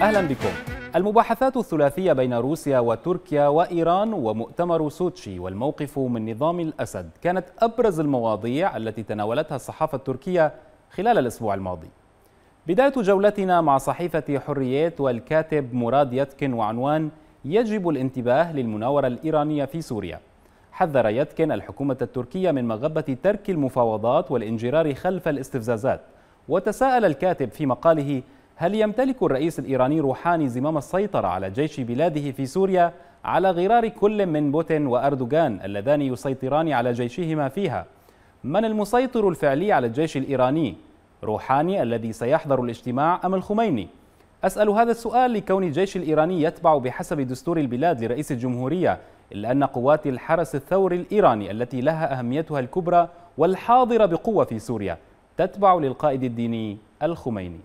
أهلا بكم المباحثات الثلاثية بين روسيا وتركيا وإيران ومؤتمر سوتشي والموقف من نظام الأسد كانت أبرز المواضيع التي تناولتها الصحافة التركية خلال الأسبوع الماضي بداية جولتنا مع صحيفة حريات والكاتب مراد يتكن وعنوان يجب الانتباه للمناورة الإيرانية في سوريا حذر يتكن الحكومة التركية من مغبة ترك المفاوضات والانجرار خلف الاستفزازات وتساءل الكاتب في مقاله هل يمتلك الرئيس الإيراني روحاني زمام السيطرة على جيش بلاده في سوريا على غرار كل من بوتين وأردوغان اللذان يسيطران على جيشهما فيها؟ من المسيطر الفعلي على الجيش الإيراني؟ روحاني الذي سيحضر الاجتماع أم الخميني؟ أسأل هذا السؤال لكون الجيش الإيراني يتبع بحسب دستور البلاد لرئيس الجمهورية إلا أن قوات الحرس الثوري الإيراني التي لها أهميتها الكبرى والحاضرة بقوة في سوريا تتبع للقائد الديني الخميني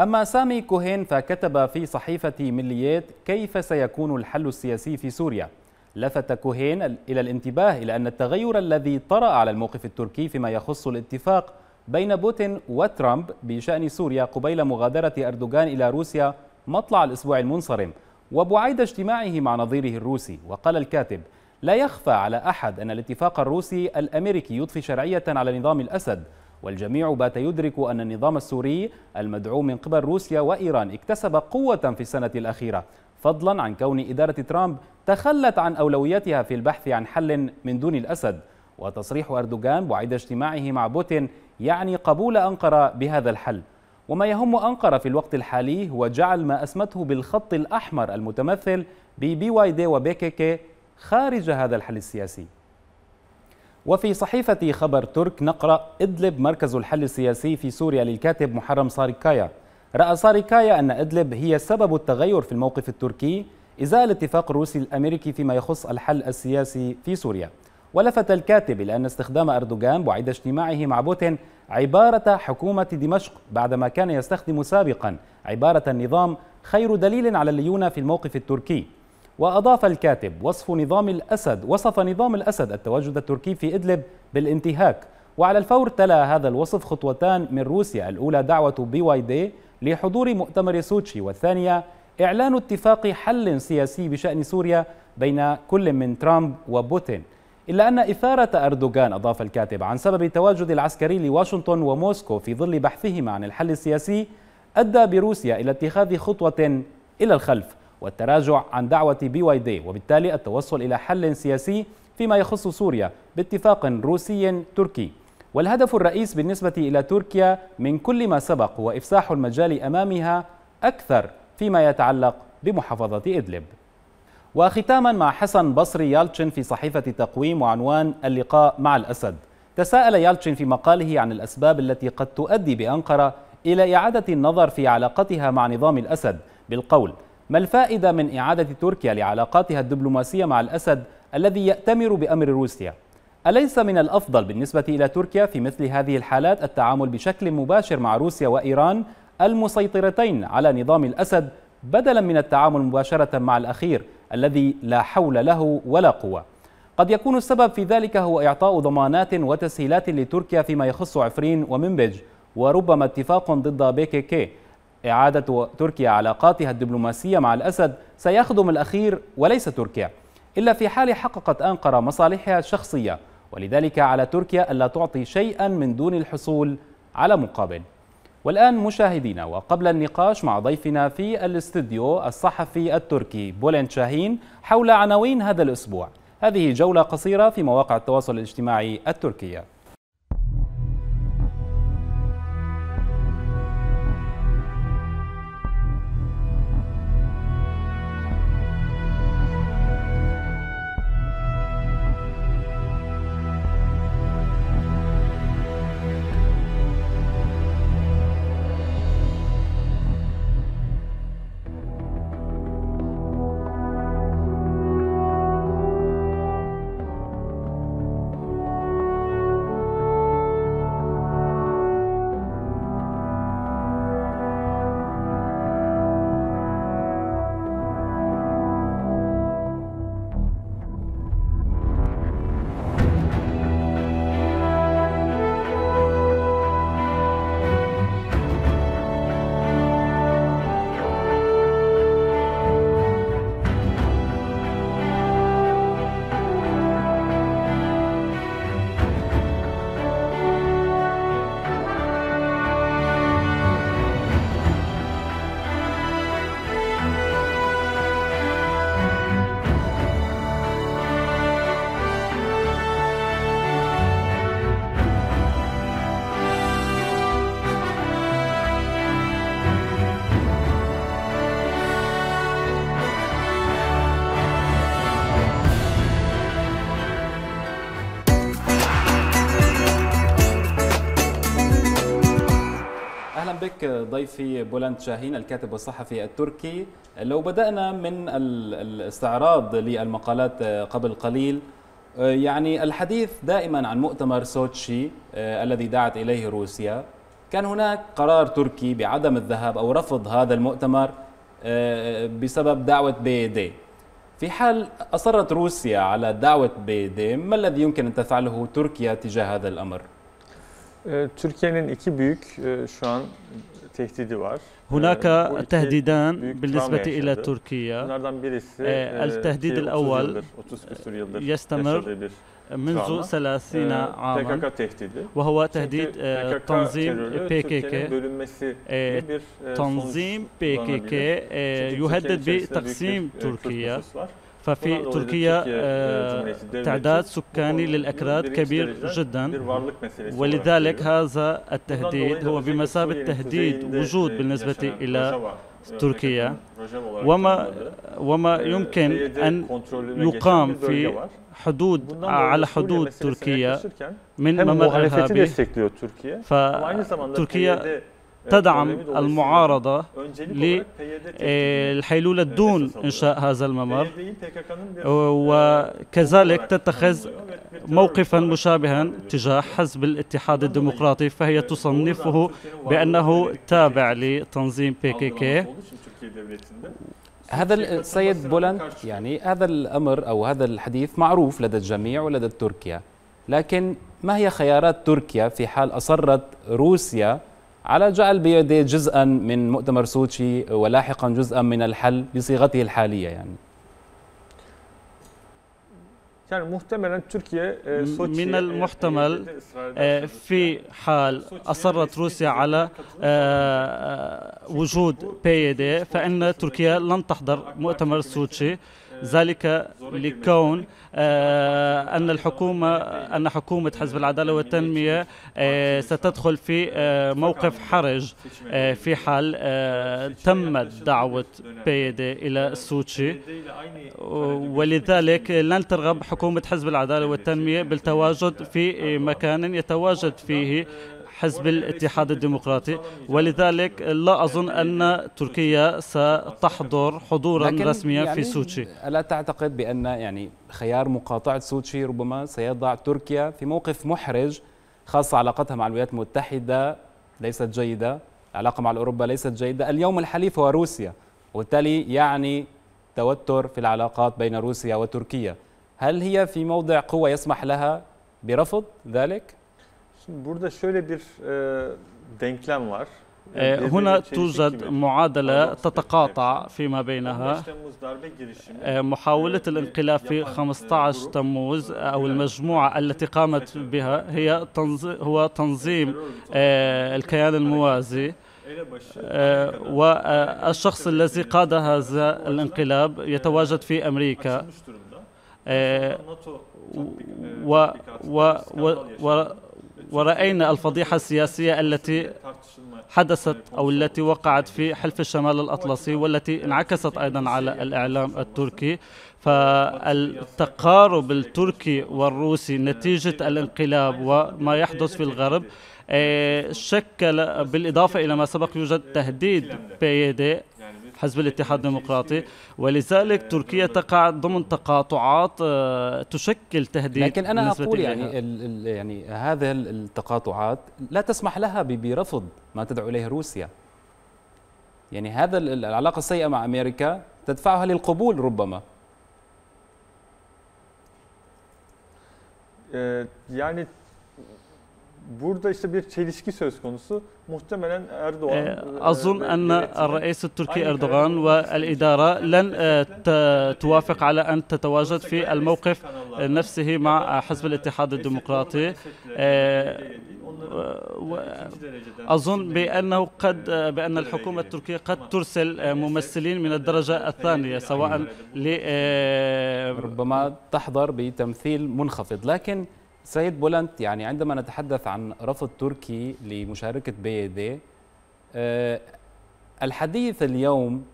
أما سامي كوهين فكتب في صحيفة مليات كيف سيكون الحل السياسي في سوريا لفت كوهين إلى الانتباه إلى أن التغير الذي طرأ على الموقف التركي فيما يخص الاتفاق بين بوتين وترامب بشأن سوريا قبيل مغادرة أردوغان إلى روسيا مطلع الأسبوع المنصرم وبعيد اجتماعه مع نظيره الروسي وقال الكاتب لا يخفى على أحد أن الاتفاق الروسي الأمريكي يضفي شرعية على نظام الأسد والجميع بات يدرك أن النظام السوري المدعوم من قبل روسيا وإيران اكتسب قوة في السنة الأخيرة فضلا عن كون إدارة ترامب تخلت عن أولوياتها في البحث عن حل من دون الأسد وتصريح أردوغان بعد اجتماعه مع بوتين يعني قبول أنقرة بهذا الحل وما يهم أنقرة في الوقت الحالي هو جعل ما أسمته بالخط الأحمر المتمثل ببي واي دي وبيكيكي خارج هذا الحل السياسي وفي صحيفة خبر ترك نقرأ إدلب مركز الحل السياسي في سوريا للكاتب محرم ساريكايا رأى ساريكايا أن إدلب هي سبب التغير في الموقف التركي إزاء الاتفاق الروسي الأمريكي فيما يخص الحل السياسي في سوريا ولفت الكاتب إلى أن استخدام أردوغان بعد اجتماعه مع بوتين عبارة حكومة دمشق بعدما كان يستخدم سابقا عبارة النظام خير دليل على الليونة في الموقف التركي وأضاف الكاتب وصف نظام الأسد وصف نظام الأسد التواجد التركي في إدلب بالانتهاك وعلى الفور تلا هذا الوصف خطوتان من روسيا الأولى دعوة بي واي دي لحضور مؤتمر سوتشي والثانية إعلان اتفاق حل سياسي بشأن سوريا بين كل من ترامب وبوتين إلا أن إثارة أردوغان أضاف الكاتب عن سبب التواجد العسكري لواشنطن وموسكو في ظل بحثهما عن الحل السياسي أدى بروسيا إلى اتخاذ خطوة إلى الخلف والتراجع عن دعوة بي واي دي وبالتالي التوصل إلى حل سياسي فيما يخص سوريا باتفاق روسي تركي والهدف الرئيس بالنسبة إلى تركيا من كل ما سبق هو إفساح المجال أمامها أكثر فيما يتعلق بمحافظة إدلب وختاما مع حسن بصري يالتشن في صحيفة تقويم وعنوان اللقاء مع الأسد تساءل يالتشن في مقاله عن الأسباب التي قد تؤدي بأنقرة إلى إعادة النظر في علاقتها مع نظام الأسد بالقول ما الفائدة من إعادة تركيا لعلاقاتها الدبلوماسية مع الأسد الذي يأتمر بأمر روسيا؟ أليس من الأفضل بالنسبة إلى تركيا في مثل هذه الحالات التعامل بشكل مباشر مع روسيا وإيران المسيطرتين على نظام الأسد بدلا من التعامل مباشرة مع الأخير الذي لا حول له ولا قوة قد يكون السبب في ذلك هو إعطاء ضمانات وتسهيلات لتركيا فيما يخص عفرين ومنبج وربما اتفاق ضد بي كي إعادة تركيا علاقاتها الدبلوماسية مع الأسد سيخدم الأخير وليس تركيا إلا في حال حققت أنقرة مصالحها الشخصية ولذلك على تركيا ألا تعطي شيئا من دون الحصول على مقابل والآن مشاهدينا وقبل النقاش مع ضيفنا في الاستديو الصحفي التركي بولين شاهين حول عناوين هذا الأسبوع هذه جولة قصيرة في مواقع التواصل الاجتماعي التركية بك ضيفي بولاند شاهين الكاتب والصحفي التركي لو بدأنا من الاستعراض للمقالات قبل قليل يعني الحديث دائما عن مؤتمر سوتشي آه، الذي دعت إليه روسيا كان هناك قرار تركي بعدم الذهاب أو رفض هذا المؤتمر آه، بسبب دعوة بيدي في حال أصرت روسيا على دعوة بيدي ما الذي يمكن أن تفعله تركيا تجاه هذا الأمر؟ Türkiye'nin iki büyük e, şu an tehdidi var. هناك تهديدان بالنسبة إلى تركيا التهديد الأول يستمر منذ 30 عاما وهو تهديد تنظيم بي كي كي تنظيم بي كي كي يهدد بتقسيم تركيا ففي تركيا آه، e, تعداد سكاني للأكراد كبير جدا ولذلك هذا التهديد هو بمثابة تهديد وجود e, بالنسبة إلى تركيا وما وما e, يمكن أن يقام في حدود على حدود تركيا من ممر إرهابي فتركيا تدعم المعارضة للحيلولة آه، دون إنشاء هذا الممر وكذلك تتخذ موقفا مشابها تجاه حزب الاتحاد الديمقراطي فهي تصنفه بأنه تابع لتنظيم بي كي كي هذا السيد بولند يعني هذا الأمر أو هذا الحديث معروف لدى الجميع ولدى تركيا لكن ما هي خيارات تركيا في حال أصرت روسيا على جعل بيده جزءا من مؤتمر سوتشي ولاحقا جزءا من الحل بصيغته الحالية يعني تركيا آه، من آه، المحتمل آه، في حال أصرت روسيا على وجود بي دي فإن تركيا لن تحضر مؤتمر سوتشي ذلك لكون آه، أن الحكومة أن حكومة حزب العدالة والتنمية آه، ستدخل في آه، موقف حرج في حال تمت دعوة بيدي إلى سوتشي ولذلك لن ترغب حكومة حزب العدالة والتنمية بالتواجد في مكان يتواجد فيه حزب الاتحاد الديمقراطي ولذلك لا أظن أن تركيا ستحضر حضورا رسميا يعني في سوتشي ألا تعتقد بأن يعني خيار مقاطعة سوتشي ربما سيضع تركيا في موقف محرج خاصة علاقتها مع الولايات المتحدة ليست جيدة العلاقة مع أوروبا ليست جيدة اليوم الحليف هو روسيا وبالتالي يعني توتر في العلاقات بين روسيا وتركيا هل هي في موضع قوة يسمح لها برفض ذلك؟ Şimdi burada şöyle bir e, denklem var. هنا توجد معادلة تتقاطع فيما بينها محاولة الانقلاب في 15 تموز أو المجموعة التي قامت بها هي تنظيم هو تنظيم الكيان الموازي والشخص الذي قاد هذا الانقلاب يتواجد في أمريكا و, و, و, و ورأينا الفضيحة السياسية التي حدثت أو التي وقعت في حلف الشمال الأطلسي والتي انعكست أيضا على الإعلام التركي فالتقارب التركي والروسي نتيجة الانقلاب وما يحدث في الغرب آه، شكل بالإضافة إلى ما سبق يوجد تهديد بيدي حزب الاتحاد الديمقراطي ولذلك تركيا تقع ضمن تقاطعات آه، تشكل تهديد لكن انا اقول يعني يعني هذه التقاطعات لا تسمح لها برفض ما تدعو اليه روسيا يعني هذا العلاقه السيئه مع امريكا تدفعها للقبول ربما آه، يعني burada işte bir çelişki söz konusu. Muhtemelen Erdoğan أظن أن الرئيس التركي أردوغان والإدارة لن توافق على أن تتواجد في الموقف نفسه مع حزب الاتحاد الديمقراطي أظن بأنه قد بأن الحكومة التركية قد ترسل ممثلين من الدرجة الثانية سواء ربما تحضر بتمثيل منخفض لكن سيد بولانت يعني عندما نتحدث عن رفض تركي لمشاركة بي دي آه، الحديث اليوم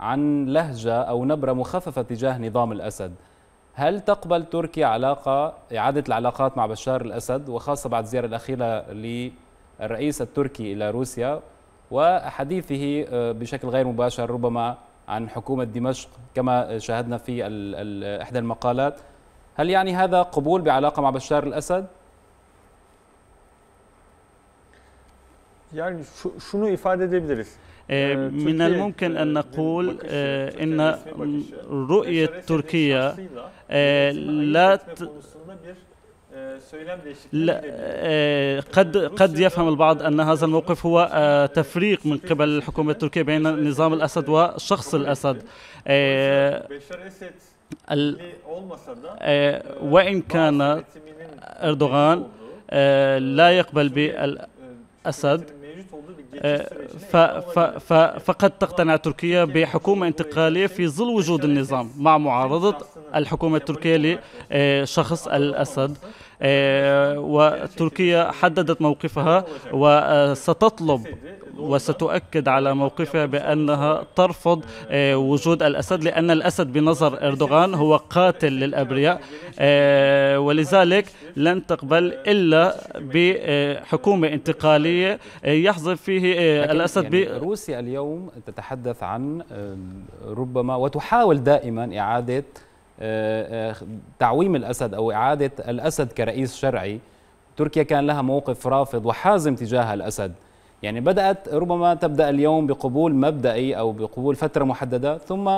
عن لهجة أو نبرة مخففة تجاه نظام الأسد هل تقبل تركيا علاقة إعادة العلاقات مع بشار الأسد وخاصة بعد الزيارة الأخيرة للرئيس التركي إلى روسيا وحديثه آه، بشكل غير مباشر ربما عن حكومة دمشق كما شاهدنا في إحدى المقالات هل يعني هذا قبول بعلاقة مع بشار الأسد؟ يعني شنو افاده بدرس؟ إيه، آه، من الممكن أن آه، نقول آه، أن رؤية تركيا لا لا قد قد يفهم البعض ان هذا الموقف هو تفريق من قبل الحكومه التركيه بين نظام الاسد وشخص الاسد وإن كان أردوغان لا يقبل بالأسد ف ف ف فقد تقتنع تركيا بحكومة انتقالية في ظل وجود النظام مع معارضة الحكومة التركية لشخص الأسد آه، وتركيا حددت موقفها وستطلب وستؤكد على موقفها بأنها ترفض آه، وجود الأسد لأن الأسد بنظر إردوغان هو قاتل للأبرياء آه، ولذلك لن تقبل إلا بحكومة انتقالية يحظر فيه الأسد يعني ب... روسيا اليوم تتحدث عن ربما وتحاول دائما إعادة آه، آه، تعويم الأسد أو إعادة الأسد كرئيس شرعي تركيا كان لها موقف رافض وحازم تجاه الأسد يعني بدأت ربما تبدأ اليوم بقبول مبدئي أو بقبول فترة محددة ثم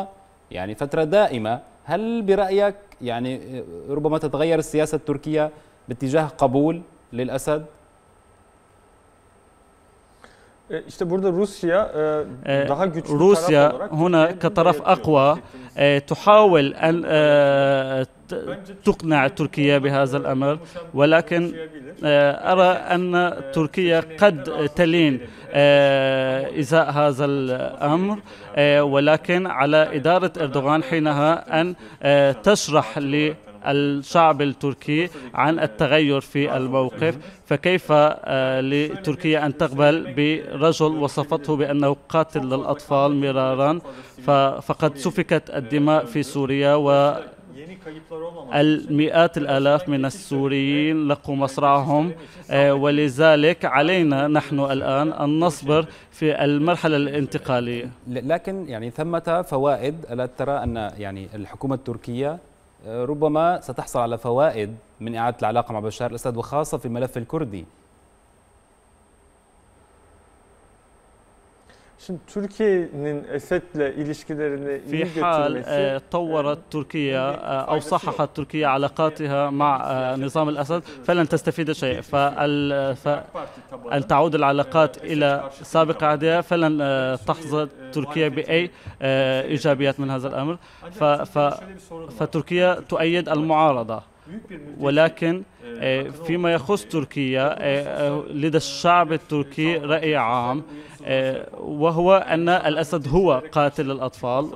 يعني فترة دائمة هل برأيك يعني آه، ربما تتغير السياسة التركية باتجاه قبول للأسد؟ E, işte burada Rusya e, e, daha güçlü Rusya taraf olarak هنا كطرف أقوى تحاول أن تقنع تركيا بهذا الأمر ولكن أرى أن تركيا قد تلين إزاء هذا الأمر ولكن على إدارة أردوغان حينها أن تشرح الشعب التركي عن التغير في الموقف فكيف آه، لتركيا أن تقبل برجل وصفته بأنه قاتل للأطفال مرارا فقد سفكت الدماء في سوريا و المئات الآلاف من السوريين لقوا مصرعهم آه، ولذلك علينا نحن الآن أن نصبر في المرحلة الانتقالية لكن يعني ثمة فوائد ألا ترى أن يعني الحكومة التركية ربما ستحصل على فوائد من إعادة العلاقة مع بشار الأسد وخاصة في الملف الكردي Şimdi Türkiye'nin Esed'le ilişkilerini في حال آه، طورت تركيا آه، أو صححت تركيا علاقاتها مع آه، نظام الأسد فلن تستفيد شيء فأن تعود العلاقات إلى سابق عهدها فلن تحظى تركيا بأي إيجابيات من هذا الأمر فتركيا تؤيد المعارضة ولكن آه، فيما يخص تركيا آه، آه، لدى الشعب التركي رأي عام وهو أن الأسد هو قاتل الأطفال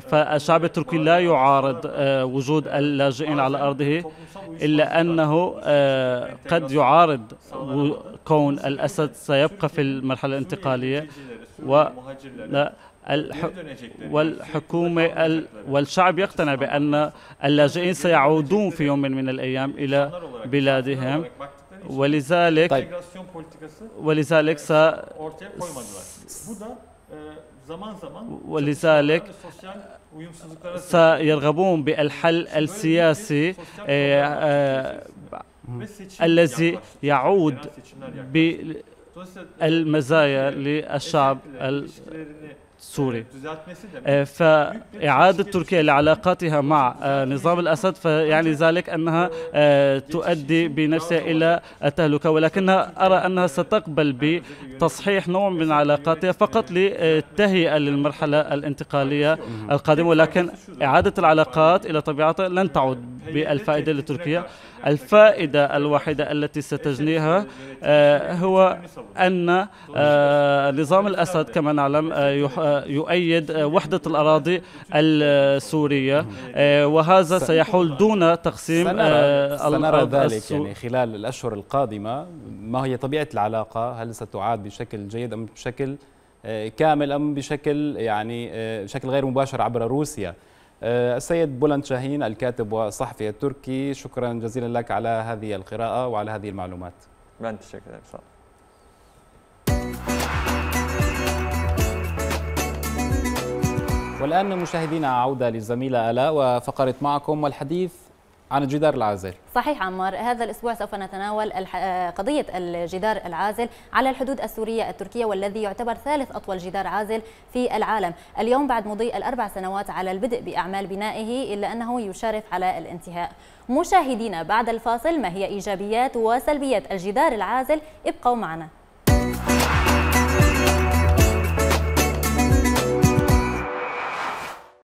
فالشعب التركي لا يعارض وجود اللاجئين على أرضه إلا أنه قد يعارض كون الأسد سيبقى في المرحلة الانتقالية و والحكومة والشعب يقتنع بأن اللاجئين سيعودون في يوم من الأيام إلى بلادهم ولذلك طيب. ولذلك س... آه، ولذلك سيرغبون بالحل السياسي آه، آه، الذي يعود ب المزايا للشعب السوري فإعادة تركيا لعلاقاتها مع آه، نظام الأسد فيعني ذلك أنها آه، تؤدي بنفسها إلى التهلكة ولكنها أرى أنها ستقبل بتصحيح نوع من علاقاتها فقط للتهيئة للمرحلة الانتقالية القادمة ولكن إعادة العلاقات إلى طبيعتها لن تعود بالفائدة لتركيا الفائدة الوحيدة التي ستجنيها آه، هو أن آه، نظام الأسد كما نعلم آه، يؤيد وحدة الأراضي السورية وهذا سيحول دون تقسيم سنرى, سنرى ذلك يعني خلال الأشهر القادمة ما هي طبيعة العلاقة هل ستعاد بشكل جيد أم بشكل كامل أم بشكل يعني بشكل غير مباشر عبر روسيا آه، السيد بولند شاهين الكاتب والصحفي التركي شكرا جزيلا لك على هذه القراءة وعلى هذه المعلومات ben شكرا والآن مشاهدينا عودة للزميلة آلاء وفقرت معكم والحديث عن الجدار العازل صحيح عمار هذا الأسبوع سوف نتناول قضية الجدار العازل على الحدود السورية التركية والذي يعتبر ثالث أطول جدار عازل في العالم اليوم بعد مضي الأربع سنوات على البدء بأعمال بنائه إلا أنه يشارف على الانتهاء مشاهدينا بعد الفاصل ما هي إيجابيات وسلبيات الجدار العازل ابقوا معنا